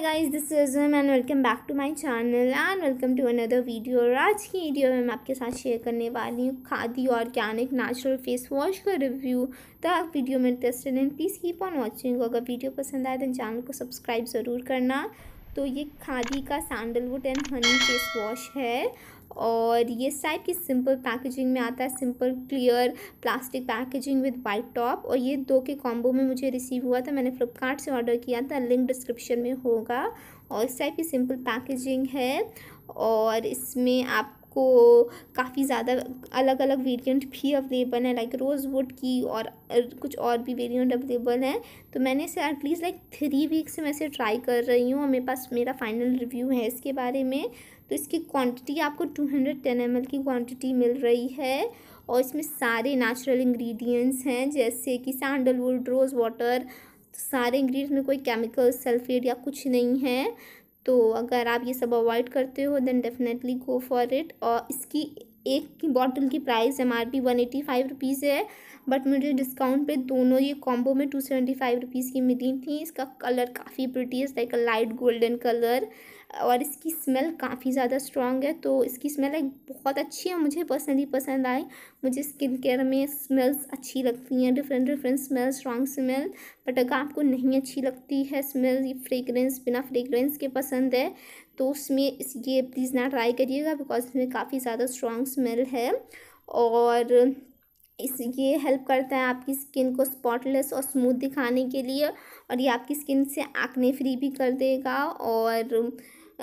hi guys this is and welcome back to my channel and welcome to another video और आज की video में मैं आपके साथ शेयर करने वाली हूँ Khadi organic natural face wash का रिव्यू तो आप वीडियो में इंटरेस्टेड हैं प्लीज़ कीप ऑन वॉचिंग अगर वीडियो पसंद आए तो चैनल को सब्सक्राइब ज़रूर करना तो ये खादी का sandalwood and honey face wash है और ये साइड की सिंपल पैकेजिंग में आता है simple clear plastic packaging with white top और ये दो के कॉम्बो में मुझे रिसीव हुआ था मैंने फ्लिपकार्ट से ऑर्डर किया था लिंक डिस्क्रिप्शन में होगा और इस टाइप की सिंपल पैकेजिंग है और इसमें आप आपको काफ़ी ज़्यादा अलग अलग वेरिएंट भी अवेलेबल हैं लाइक रोज वुड की और कुछ और भी वेरिएंट अवेलेबल हैं तो मैंने इसे एटलीस्ट लाइक थ्री वीक से मैं इसे ट्राई कर रही हूँ और मेरे पास मेरा फाइनल रिव्यू है इसके बारे में तो इसकी क्वान्टिटी आपको टू हंड्रेड टेन एम की क्वान्टिटी मिल रही है और इसमें सारे नेचुरल इंग्रीडियंट्स हैं जैसे कि सैंडलवुड रोज़ वाटर सारे इंग्रीडियंट में कोई केमिकल सल्फेट या कुछ नहीं है तो अगर आप ये सब अवॉइड करते हो then definitely go for it और इसकी एक बॉटल की price M R P one eighty five rupees है बट मुझे डिस्काउंट पे दोनों ये कॉम्बो में टू सेवेंटी फाइव रुपीज़ की मिली थी इसका कलर काफ़ी प्रिटी है like a light golden colour और इसकी स्मेल काफ़ी ज़्यादा स्ट्रॉन्ग है तो इसकी स्मेल एक बहुत अच्छी है मुझे पर्सनली पसंद आई मुझे स्किन केयर में स्मेल्स अच्छी लगती हैं different different smell strong smell but अगर आपको नहीं अच्छी लगती है स्मेल ये फ्रेगरेंस बिना फ्रेगरेंस के पसंद है तो उसमें इस ये प्लीज़ ना ट्राई करिएगा बिकॉज इसमें काफ़ी ज़्यादा स्ट्रॉन्ग स्मेल है और इस ये हेल्प करता है आपकी स्किन को स्पॉटलेस और स्मूथ दिखाने के लिए और ये आपकी स्किन से आंकने फ्री भी कर देगा और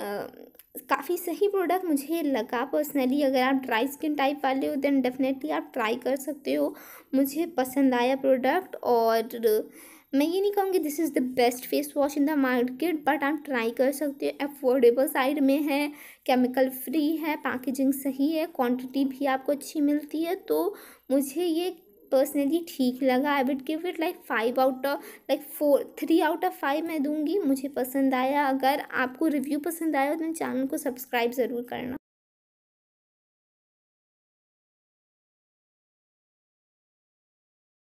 काफ़ी सही प्रोडक्ट मुझे लगा पर्सनली अगर आप ड्राई स्किन टाइप वाले हो देन डेफिनेटली आप ट्राई कर सकते हो मुझे पसंद आया प्रोडक्ट और मैं ये नहीं कहूँगी this is the best face wash in the market but आप ट्राई कर सकते हो अफोर्डेबल साइड में है केमिकल फ्री है पैकेजिंग सही है क्वांटिटी भी आपको अच्छी मिलती है तो मुझे ये पर्सनली ठीक लगा I would give it like five out of like four three out of five मैं दूंगी मुझे पसंद आया अगर आपको रिव्यू पसंद आया तो चैनल को सब्सक्राइब ज़रूर करना